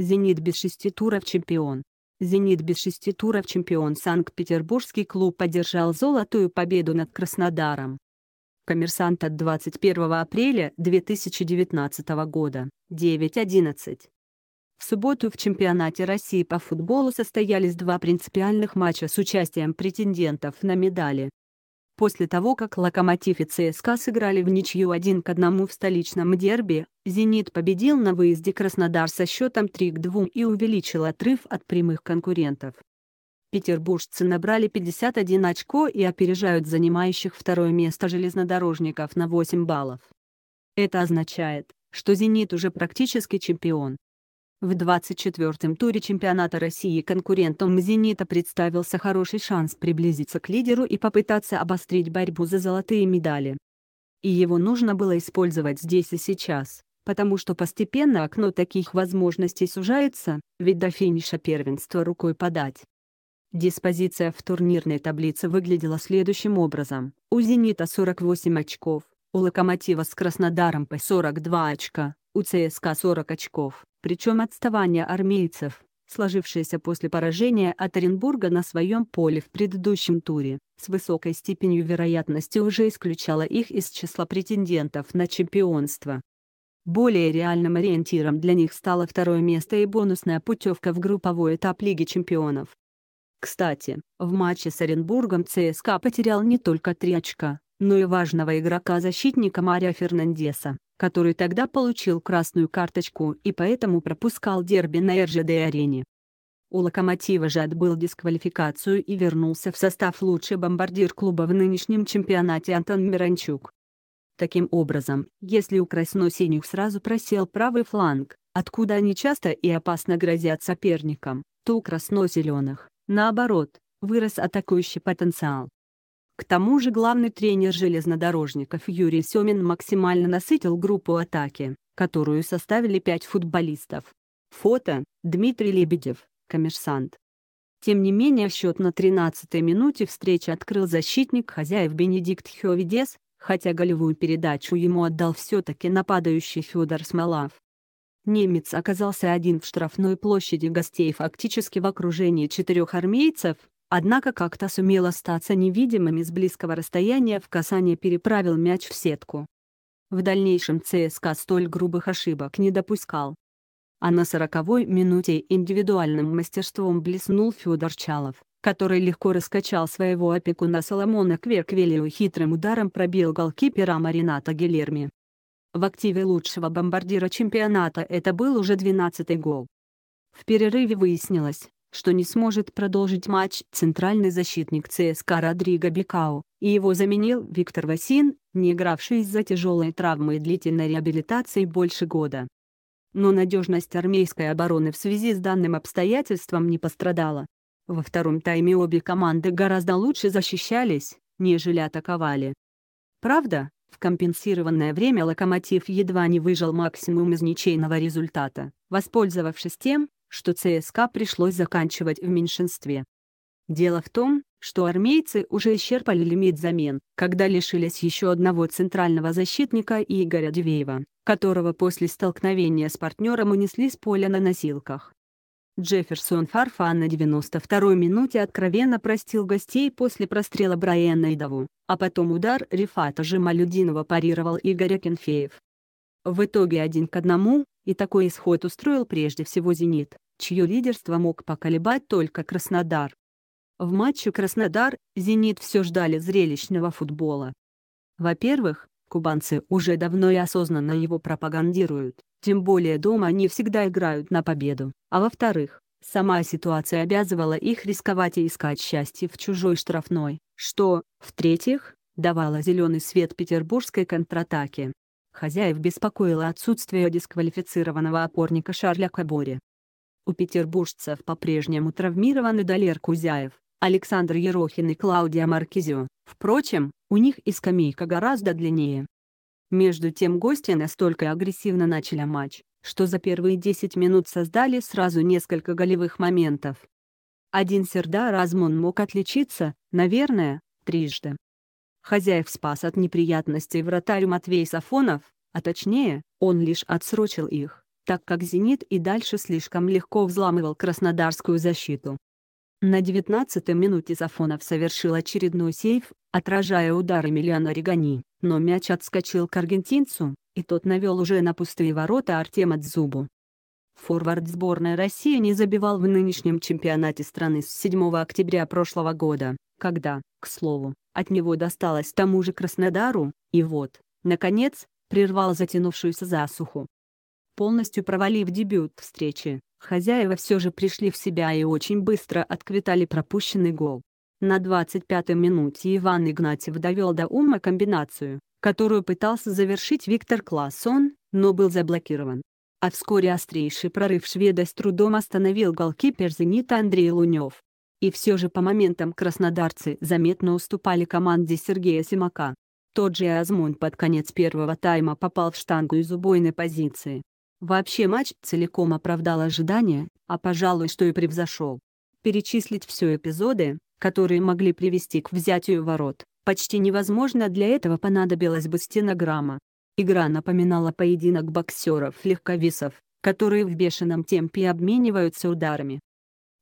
«Зенит» без шести туров чемпион. «Зенит» без шести туров чемпион Санкт-Петербургский клуб одержал золотую победу над Краснодаром. Коммерсант от 21 апреля 2019 года, 9.11. В субботу в чемпионате России по футболу состоялись два принципиальных матча с участием претендентов на медали. После того, как «Локомотив» и «ЦСКА» сыграли в ничью 1 к одному в столичном дерби, «Зенит» победил на выезде Краснодар со счетом 3 к 2 и увеличил отрыв от прямых конкурентов. Петербуржцы набрали 51 очко и опережают занимающих второе место железнодорожников на 8 баллов. Это означает, что «Зенит» уже практически чемпион. В 24-м туре чемпионата России конкурентом «Зенита» представился хороший шанс приблизиться к лидеру и попытаться обострить борьбу за золотые медали. И его нужно было использовать здесь и сейчас, потому что постепенно окно таких возможностей сужается, ведь до финиша первенства рукой подать. Диспозиция в турнирной таблице выглядела следующим образом. У «Зенита» 48 очков, у «Локомотива» с Краснодаром по 42 очка, у ЦСКА 40 очков. Причем отставание армейцев, сложившееся после поражения от Оренбурга на своем поле в предыдущем туре, с высокой степенью вероятности уже исключало их из числа претендентов на чемпионство. Более реальным ориентиром для них стало второе место и бонусная путевка в групповой этап Лиги чемпионов. Кстати, в матче с Оренбургом ЦСКА потерял не только три очка, но и важного игрока-защитника Марио Фернандеса который тогда получил красную карточку и поэтому пропускал дерби на РЖД-арене. У «Локомотива» же отбыл дисквалификацию и вернулся в состав лучший бомбардир клуба в нынешнем чемпионате Антон Миранчук. Таким образом, если у красно-синих сразу просел правый фланг, откуда они часто и опасно грозят соперникам, то у красно-зеленых, наоборот, вырос атакующий потенциал. К тому же главный тренер железнодорожников Юрий Семин максимально насытил группу атаки, которую составили пять футболистов. Фото – Дмитрий Лебедев, коммерсант. Тем не менее счет на 13-й минуте встречи открыл защитник хозяев Бенедикт Хевидес, хотя голевую передачу ему отдал все-таки нападающий Федор Смолав. Немец оказался один в штрафной площади гостей фактически в окружении четырех армейцев, однако как-то сумел остаться невидимым из близкого расстояния в касание переправил мяч в сетку. В дальнейшем ЦСКА столь грубых ошибок не допускал. А на сороковой минуте индивидуальным мастерством блеснул Федор Чалов, который легко раскачал своего опекуна Соломона и хитрым ударом пробил голкипера Марината Гилерми. В активе лучшего бомбардира чемпионата это был уже 12-й гол. В перерыве выяснилось, что не сможет продолжить матч центральный защитник ЦСКА Родриго Бекау, и его заменил Виктор Васин, не игравший из-за тяжелой травмы и длительной реабилитации больше года. Но надежность армейской обороны в связи с данным обстоятельством не пострадала. Во втором тайме обе команды гораздо лучше защищались, нежели атаковали. Правда, в компенсированное время «Локомотив» едва не выжил максимум из ничейного результата, воспользовавшись тем, что ЦСКА пришлось заканчивать в меньшинстве. Дело в том, что армейцы уже исчерпали лимит замен, когда лишились еще одного центрального защитника Игоря Дивеева, которого после столкновения с партнером унесли с поля на носилках. Джефферсон Фарфан на 92-й минуте откровенно простил гостей после прострела Брайана Идову, а потом удар Рифата Жемалюдинова парировал Игоря Кенфеев. В итоге один к одному и такой исход устроил прежде всего «Зенит», чье лидерство мог поколебать только Краснодар. В матче Краснодар, «Зенит» все ждали зрелищного футбола. Во-первых, кубанцы уже давно и осознанно его пропагандируют, тем более дома они всегда играют на победу, а во-вторых, сама ситуация обязывала их рисковать и искать счастье в чужой штрафной, что, в-третьих, давало зеленый свет петербургской контратаке. Хозяев беспокоило отсутствие дисквалифицированного опорника Шарля Кабори. У петербуржцев по-прежнему травмированы Далер Кузяев, Александр Ерохин и Клаудия Маркизио, впрочем, у них и скамейка гораздо длиннее. Между тем гости настолько агрессивно начали матч, что за первые 10 минут создали сразу несколько голевых моментов. Один Сердар Азмун мог отличиться, наверное, трижды. Хозяев спас от неприятностей вратарь Матвей Сафонов, а точнее, он лишь отсрочил их, так как «Зенит» и дальше слишком легко взламывал краснодарскую защиту. На 19-й минуте Сафонов совершил очередной сейф, отражая удар Эмилиана Регани, но мяч отскочил к аргентинцу, и тот навел уже на пустые ворота Артема Дзубу. Форвард сборной России не забивал в нынешнем чемпионате страны с 7 октября прошлого года, когда, к слову, от него досталось тому же Краснодару, и вот, наконец, прервал затянувшуюся засуху. Полностью провалив дебют встречи, хозяева все же пришли в себя и очень быстро отквитали пропущенный гол. На 25-й минуте Иван Игнатьев довел до ума комбинацию, которую пытался завершить Виктор Классон, но был заблокирован. А вскоре острейший прорыв шведа с трудом остановил голкипер «Зенита» Андрей Лунев. И все же по моментам краснодарцы заметно уступали команде Сергея Симака. Тот же Азмунд под конец первого тайма попал в штангу из убойной позиции. Вообще матч целиком оправдал ожидания, а пожалуй, что и превзошел. Перечислить все эпизоды, которые могли привести к взятию ворот, почти невозможно для этого понадобилась бы стенограмма. Игра напоминала поединок боксеров-легковесов, которые в бешеном темпе обмениваются ударами.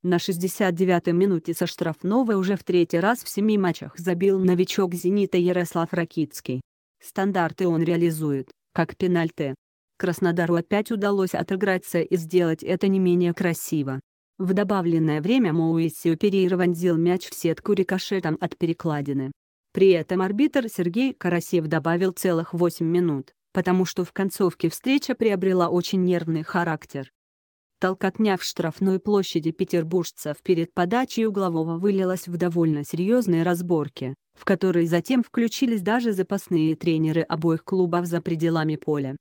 На 69-й минуте со штрафного уже в третий раз в семи матчах забил новичок «Зенита» Ярослав Ракицкий. Стандарты он реализует, как пенальти. Краснодару опять удалось отыграться и сделать это не менее красиво. В добавленное время Моуисио Перейра вонзил мяч в сетку рикошетом от перекладины. При этом арбитр Сергей Карасев добавил целых 8 минут, потому что в концовке встреча приобрела очень нервный характер. Толкотня в штрафной площади петербуржцев перед подачей углового вылилась в довольно серьезные разборки, в которые затем включились даже запасные тренеры обоих клубов за пределами поля.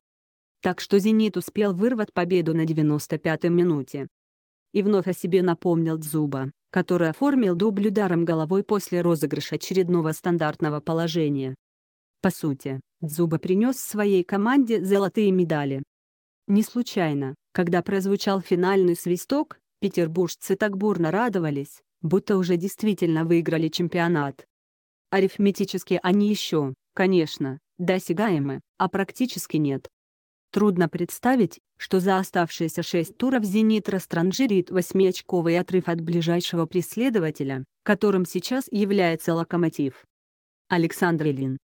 Так что «Зенит» успел вырвать победу на 95-й минуте. И вновь о себе напомнил Дзуба, который оформил дубль ударом головой после розыгрыша очередного стандартного положения. По сути, Дзуба принес своей команде золотые медали. Не случайно, когда прозвучал финальный свисток, петербуржцы так бурно радовались, будто уже действительно выиграли чемпионат. Арифметически они еще, конечно, досягаемы, а практически нет. Трудно представить, что за оставшиеся шесть туров «Зенит» растранжирит восьмиочковый отрыв от ближайшего преследователя, которым сейчас является «Локомотив». Александр Ильин